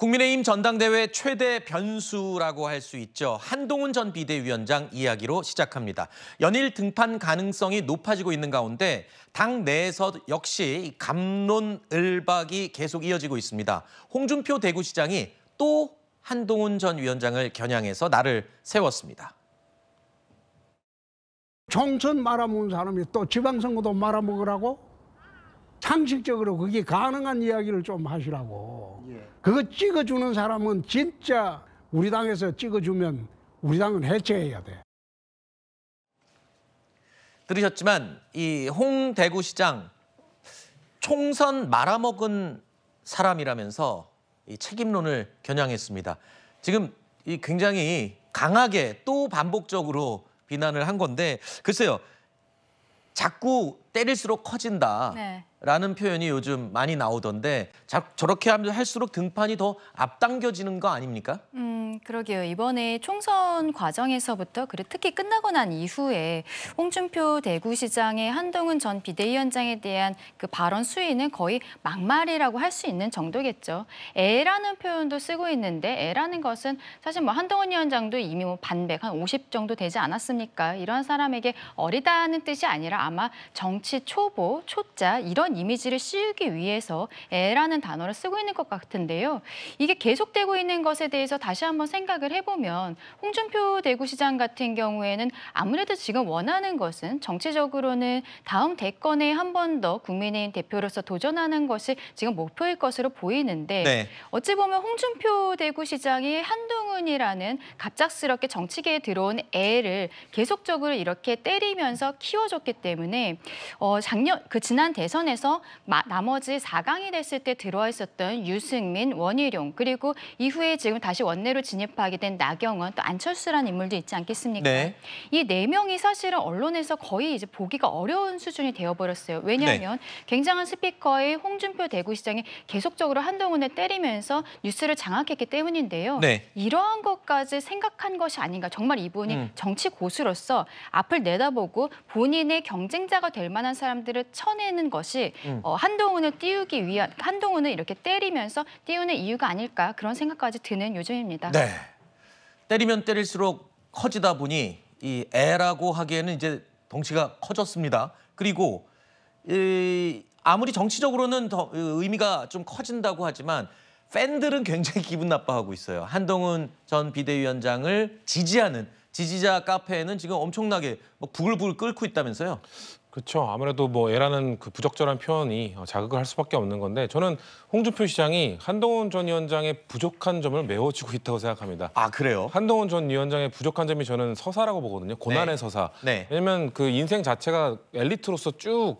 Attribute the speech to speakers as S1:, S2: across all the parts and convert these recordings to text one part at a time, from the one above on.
S1: 국민의힘 전당대회 최대 변수라고 할 수 있죠. 한동훈 전 비대위원장 이야기로 시작합니다. 연일 등판 가능성이 높아지고 있는 가운데 당 내에서 역시 감론을박이 계속 이어지고 있습니다. 홍준표 대구시장이 또 한동훈 전 위원장을 겨냥해서 나를 세웠습니다. 총선 말아먹은 사람이 또 지방선거도 말아먹으라고 상식적으로 그게 가능한 이야기를 좀 하시라고. 예. 그거 찍어주는 사람은 진짜 우리 당에서 찍어주면 우리 당은 해체해야 돼. 들으셨지만 이 홍 대구시장 총선 말아먹은 사람이라면서 이 책임론을 겨냥했습니다. 지금 이 굉장히 강하게 또 반복적으로 비난을 한 건데 글쎄요. 자꾸 때릴수록 네. 커진다. 라는 표현이 요즘 많이 나오던데 자, 저렇게 하면 할수록 등판이 더 앞당겨지는 거 아닙니까?
S2: 음. 그러게요. 이번에 총선 과정에서부터 그리고 특히 끝나고 난 이후에 홍준표 대구시장의 한동훈 전 비대위원장에 대한 그 발언 수위는 거의 막말이라고 할 수 있는 정도겠죠. 애라는 표현도 쓰고 있는데 애라는 것은 사실 뭐 한동훈 위원장도 이미 뭐 반백 한 50 정도 되지 않았습니까? 이런 사람에게 어리다는 뜻이 아니라 아마 정치 초보, 초짜 이런 이미지를 씌우기 위해서 애라는 단어를 쓰고 있는 것 같은데요. 이게 계속되고 있는 것에 대해서 다시 한번 한번 생각을 해보면 홍준표 대구시장 같은 경우에는 아무래도 지금 원하는 것은 정치적으로는 다음 대권에 한 번 더 국민의힘 대표로서 도전하는 것이 지금 목표일 것으로 보이는데 네. 어찌 보면 홍준표 대구시장이 한동훈이라는 갑작스럽게 정치계에 들어온 애를 계속적으로 이렇게 때리면서 키워줬기 때문에 어, 작년 그 지난 대선에서 마, 나머지 4강이 됐을 때 들어와 있었던 유승민, 원희룡 그리고 이후에 지금 다시 원내로 진입하게 된 나경원 또 안철수라는 인물도 있지 않겠습니까? 네. 이네 명이 사실은 언론에서 거의 이제 보기가 어려운 수준이 되어버렸어요. 왜냐하면 네. 굉장한 스피커의 홍준표 대구시장이 계속적으로 한동훈을 때리면서 뉴스를 장악했기 때문인데요. 네. 이러한 것까지 생각한 것이 아닌가. 정말 이분이 음. 정치 고수로서 앞을 내다보고 본인의 경쟁자가 될 만한 사람들을 쳐내는 것이 음. 어, 한동훈을 띄우기 위한 한동훈을 이렇게 때리면서 띄우는 이유가 아닐까 그런 생각까지 드는 요즘입니다. 네. 네.
S1: 때리면 때릴수록 커지다 보니 이 애라고 하기에는 이제 덩치가 커졌습니다. 그리고 이 아무리 정치적으로는 더 의미가 좀 커진다고 하지만 팬들은 굉장히 기분 나빠하고 있어요. 한동훈 전
S3: 비대위원장을 지지하는 지지자 카페에는 지금 엄청나게 뭐 부글부글 끓고 있다면서요? 그렇죠. 아무래도 뭐 애라는 그 부적절한 표현이 어, 자극을 할 수밖에 없는 건데 저는 홍준표 시장이 한동훈 전 위원장의 부족한 점을 메워주고 있다고 생각합니다. 아 그래요? 한동훈 전 위원장의 부족한 점이 저는 서사라고 보거든요. 고난의 네. 서사. 네. 왜냐면 그 인생 자체가 엘리트로서 쭉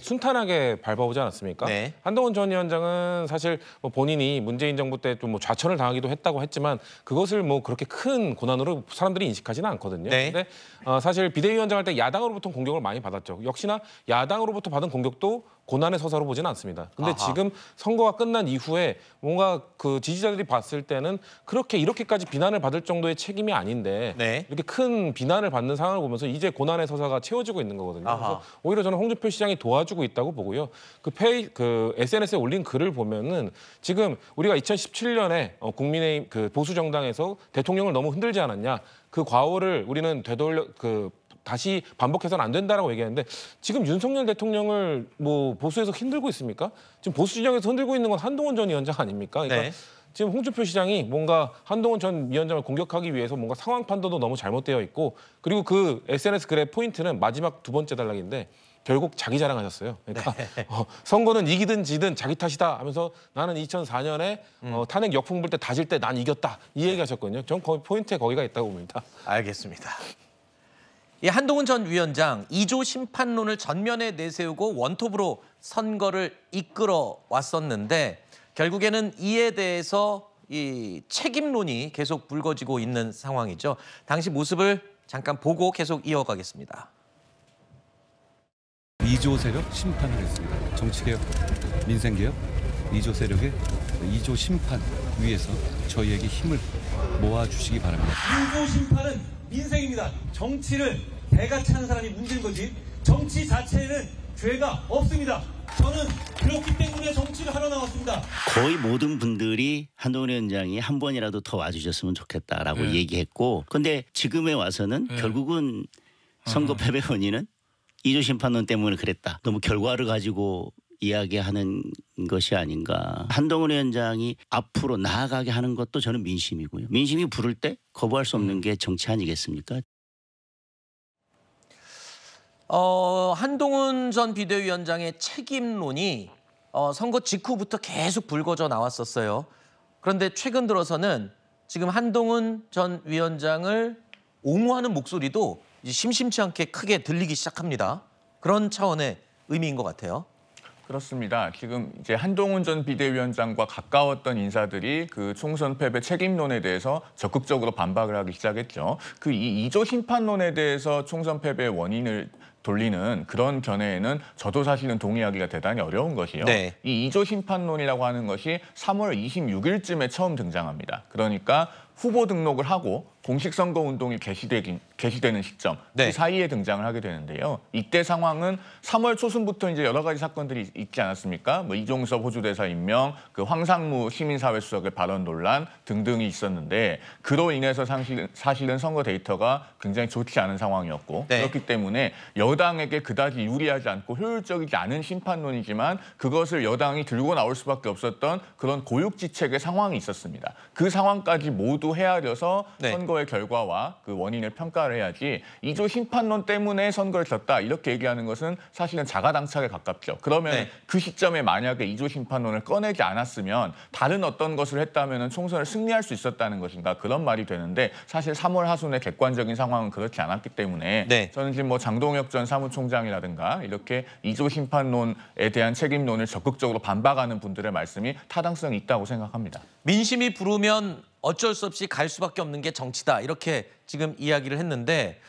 S3: 순탄하게 밟아오지 않았습니까? 네. 한동훈 전 위원장은 사실 뭐 본인이 문재인 정부 때좀뭐 좌천을 당하기도 했다고 했지만 그것을 뭐 그렇게 큰 고난으로 사람들이 인식하지는 않거든요. 네. 근데 어, 사실 비대위원장 할 때 야당으로부터 공격을 많이 받았죠. 역시나 야당으로부터 받은 공격도 고난의 서사로 보지는 않습니다. 근데 아하. 지금 선거가 끝난 이후에 뭔가 그 지지자들이 봤을 때는 그렇게 이렇게까지 비난을 받을 정도의 책임이 아닌데 네. 이렇게 큰 비난을 받는 상황을 보면서 이제 고난의 서사가 채워지고 있는 거거든요. 아하. 그래서 오히려 저는 홍준표 시장이 도와주고 있다고 보고요. 그 페이 그 SNS에 올린 글을 보면은 지금 우리가 2017년에 어, 국민의힘 그 보수 정당에서 대통령을 너무 흔들지 않았냐 그 과오를 우리는 되돌려 그 다시 반복해서는 안 된다라고 얘기하는데 지금 윤석열 대통령을 뭐 보수에서 흔들고 있습니까? 지금 보수 진영에서 흔들고 있는 건 한동훈 전 위원장 아닙니까? 그러니까 네. 지금 홍준표 시장이 뭔가 한동훈 전 위원장을 공격하기 위해서 뭔가 상황 판도도 너무 잘못되어 있고 그리고 그 SNS 글의 포인트는 마지막 두 번째 단락인데 결국 자기 자랑하셨어요. 그러니까 네. 어, 선거는 이기든 지든 자기 탓이다 하면서 나는 2004년에 음. 어, 탄핵 역풍 불 때 다질 때 난 이겼다 이 얘기하셨거든요. 전거의 포인트에 거기가 있다고 봅니다. 알겠습니다. 예, 한동훈 전 위원장 2조
S1: 심판론을 전면에 내세우고 원톱으로 선거를 이끌어 왔었는데 결국에는 이에 대해서 이 책임론이 계속 불거지고 있는 상황이죠. 당시 모습을 잠깐 보고 계속 이어가겠습니다.
S4: 2조 세력 심판을 했습니다. 정치개혁, 민생개혁, 2조 세력의 2조 심판 위에서 저희에게 힘을 모아주시기 바랍니다.
S1: 2조 심판은 민생입니다. 정치를 배가 찬 사람이 문제인 거지 정치 자체에는 죄가 없습니다. 저는 그렇기 때문에 정치를 하러
S5: 나왔습니다. 거의 모든 분들이 한동훈 위원장이 한 번이라도 더 와주셨으면 좋겠다라고 네. 얘기했고 근데 지금에 와서는 네. 결국은 어. 선거 패배 원인은 이조 심판론 때문에 그랬다. 너무 결과를 가지고 이야기하는 것이 아닌가. 한동훈 위원장이 앞으로 나아가게 하는 것도 저는 민심이고요. 민심이 부를 때 거부할 수 없는 음. 게 정치 아니겠습니까?
S1: 어, 한동훈 전 비대위원장의 책임론이 어, 선거 직후부터 계속 불거져 나왔었어요. 그런데 최근 들어서는 지금 한동훈 전 위원장을 옹호하는 목소리도 이제 심심치 않게 크게 들리기 시작합니다.
S5: 그런 차원의 의미인 것 같아요. 그렇습니다. 지금 이제 한동훈 전 비대위원장과 가까웠던 인사들이 그 총선 패배 책임론에 대해서 적극적으로 반박을 하기 시작했죠. 그이 2조 심판론에 대해서 총선 패배의 원인을 돌리는 그런 견해에는 저도 사실은 동의하기가 대단히 어려운 것이요. 네. 이 2조 심판론이라고 하는 것이 3월 26일쯤에 처음 등장합니다. 그러니까 후보 등록을 하고 공식 선거 운동이 개시되긴 개시되는 시점 네. 그 사이에 등장을 하게 되는데요. 이때 상황은 3월 초순부터 이제 여러 가지 사건들이 있지 않았습니까? 뭐 이종섭 호주 대사 임명, 그 황상무 시민사회 수석의 발언 논란 등등이 있었는데 그로 인해서 사실은, 사실은 선거 데이터가 굉장히 좋지 않은 상황이었고 네. 그렇기 때문에 여당에게 그다지 유리하지 않고 효율적이지 않은 심판론이지만 그것을 여당이 들고 나올 수밖에 없었던 그런 고육지책의 상황이 있었습니다. 그 상황까지 모두 모두 헤아려서 네. 선거의 결과와 그 원인을 평가를 해야지 이조 심판론 때문에 선거를 졌다 이렇게 얘기하는 것은 사실은 자가당착에 가깝죠. 그러면 네. 그 시점에 만약에 이조 심판론을 꺼내지 않았으면 다른 어떤 것을 했다면 총선을 승리할 수 있었다는 것인가 그런 말이 되는데 사실 3월 하순의 객관적인 상황은 그렇지 않았기 때문에 네. 저는 지금 뭐 장동혁 전 사무총장이라든가 이렇게 이조 심판론에 대한 책임론을 적극적으로 반박하는 분들의 말씀이 타당성이 있다고 생각합니다. 민심이 부르면 어쩔 수 없이 갈 수밖에 없는 게
S1: 정치다 이렇게 지금 이야기를 했는데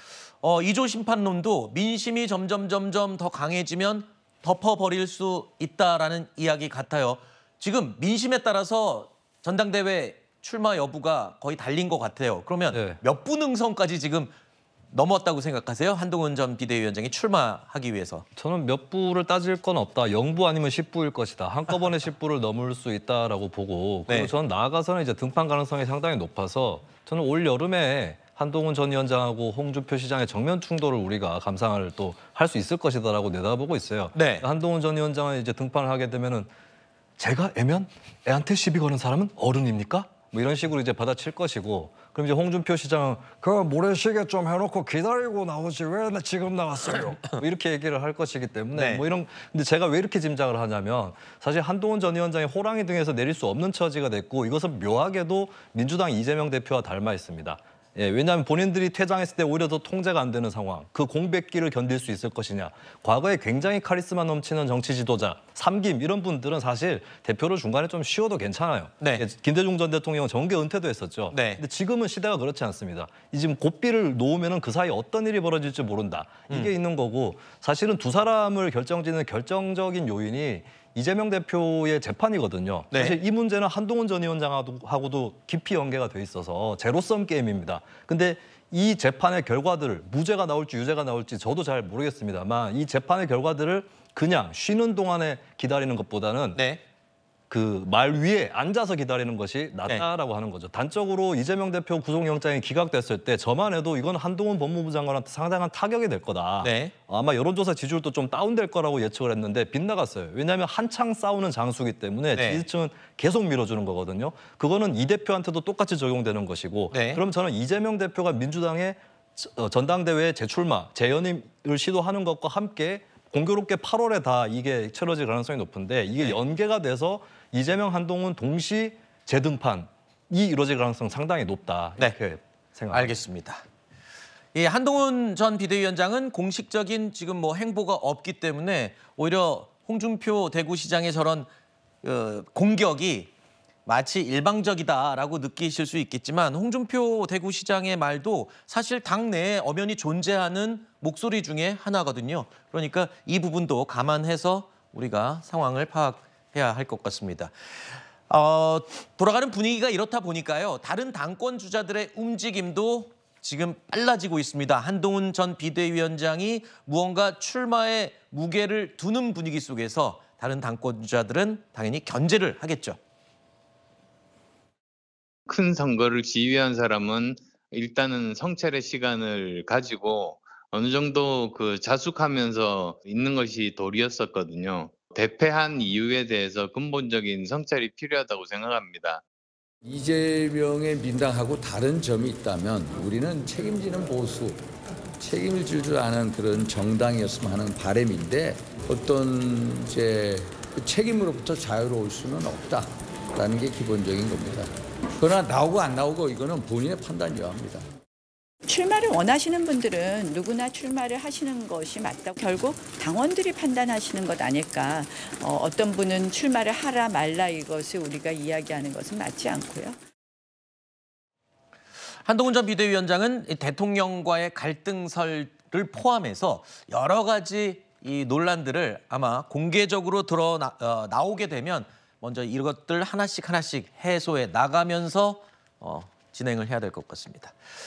S1: 어, 이조 심판론도 민심이 점점 점점 더 강해지면 덮어버릴 수 있다라는 이야기 같아요. 지금 민심에 따라서 전당대회 출마 여부가 거의 달린 것 같아요. 그러면 네. 몇분 응선까지 지금 넘었다고 생각하세요? 한동훈 전 비대위원장이 출마하기
S4: 위해서. 저는 몇 부를 따질 건 없다. 영부 아니면 10부일 것이다. 한꺼번에 10부를 넘을 수 있다라고 보고 그리고 네. 저는 나아가서는 이제 등판 가능성이 상당히 높아서 저는 올 여름에 한동훈 전 위원장하고 홍준표 시장의 정면 충돌을 우리가 감상을 또 할 수 있을 것이다라고 내다보고 있어요. 네. 그러니까 한동훈 전 위원장은 이제 등판을 하게 되면은 제가 애면 애한테 시비 거는 사람은 어른입니까? 뭐 이런 식으로 이제 받아칠 것이고 그럼 이제 홍준표 시장은 그 모래시계 좀 해놓고 기다리고 나오지 왜 지금 나왔어요? 뭐 이렇게 얘기를 할 것이기 때문에 네. 뭐 이런 근데 제가 왜 이렇게 짐작을 하냐면 사실 한동훈 전 위원장이 호랑이 등에서 내릴 수 없는 처지가 됐고 이것은 묘하게도 민주당 이재명 대표와 닮아 있습니다. 예, 왜냐하면 본인들이 퇴장했을 때 오히려 더 통제가 안 되는 상황, 그 공백기를 견딜 수 있을 것이냐. 과거에 굉장히 카리스마 넘치는 정치 지도자, 삼김 이런 분들은 사실 대표를 중간에 좀 쉬어도 괜찮아요. 네. 예, 김대중 전 대통령은 정계 은퇴도 했었죠. 네. 근데 지금은 시대가 그렇지 않습니다. 이 지금 고삐를 놓으면 그 사이 어떤 일이 벌어질지 모른다. 이게 음. 있는 거고 사실은 두 사람을 결정짓는 결정적인 요인이 이재명 대표의 재판이거든요. 네. 사실 이 문제는 한동훈 전 위원장하고도 깊이 연계가 돼 있어서 제로섬 게임입니다. 근데 이 재판의 결과들, 무죄가 나올지 유죄가 나올지 저도 잘 모르겠습니다만 이 재판의 결과들을 그냥 쉬는 동안에 기다리는 것보다는 네. 그말 위에 앉아서 기다리는 것이 낫다라고 네. 하는 거죠. 단적으로 이재명 대표 구속영장이 기각됐을 때 저만 해도 이건 한동훈 법무부 장관한테 상당한 타격이 될 거다. 네. 아마 여론조사 지지율도 좀 다운될 거라고 예측을 했는데 빗나갔어요. 왜냐하면 한창 싸우는 장수기 때문에 네. 지지층은 계속 밀어주는 거거든요. 그거는 이 대표한테도 똑같이 적용되는 것이고 네. 그럼 저는 이재명 대표가 민주당의 어, 전당대회 재출마, 재연임을 시도하는 것과 함께 공교롭게 8월에 다 이게 채러질 가능성이 높은데 이게 네. 연계가 돼서 이재명 한동훈 동시 재등판이 이루어질 가능성 상당히 높다 네. 이렇게 네.
S1: 생각합니다. 알겠습니다. 예, 한동훈 전 비대위원장은 공식적인 지금 뭐 행보가 없기 때문에 오히려 홍준표 대구시장의 저런 어, 공격이 마치 일방적이다라고 느끼실 수 있겠지만 홍준표 대구시장의 말도 사실 당내에 엄연히 존재하는 목소리 중에 하나거든요. 그러니까 이 부분도 감안해서 우리가 상황을 파악 해야 할것 같습니다. 어, 돌아가는 분위기가 이렇다 보니까요. 다른 당권 주자들의 움직임도 지금 빨라지고 있습니다. 한동훈 전 비대위원장이 무언가 출마에 무게를 두는 분위기 속에서 다른 당권 주자들은 당연히 견제를 하겠죠.
S4: 큰 선거를 지휘한 사람은 일단은 성찰의 시간을 가지고 어느 정도 그 자숙하면서 있는 것이 도리였었거든요. 대패한 이유에 대해서 근본적인 성찰이 필요하다고 생각합니다. 이재명의 민당하고 다른 점이 있다면 우리는 책임지는 보수, 책임을 질 줄 아는 그런 정당이었으면 하는 바램인데 어떤 이제 그 책임으로부터 자유로울 수는 없다라는 게 기본적인 겁니다. 그러나 나오고 안 나오고 이거는 본인의 판단이어야
S2: 합니다. 출마를 원하시는 분들은 누구나 출마를 하시는 것이 맞다 결국 당원들이 판단하시는 것 아닐까 어, 어떤 분은 출마를 하라 말라 이것을 우리가 이야기하는 것은 맞지 않고요. 한동훈
S1: 전 비대위원장은 대통령과의 갈등설을 포함해서 여러 가지 이 논란들을 아마 공개적으로 들어 나, 어, 나오게 되면 먼저 이것들 하나씩 하나씩 해소해 나가면서 어, 진행을 해야 될 것 같습니다.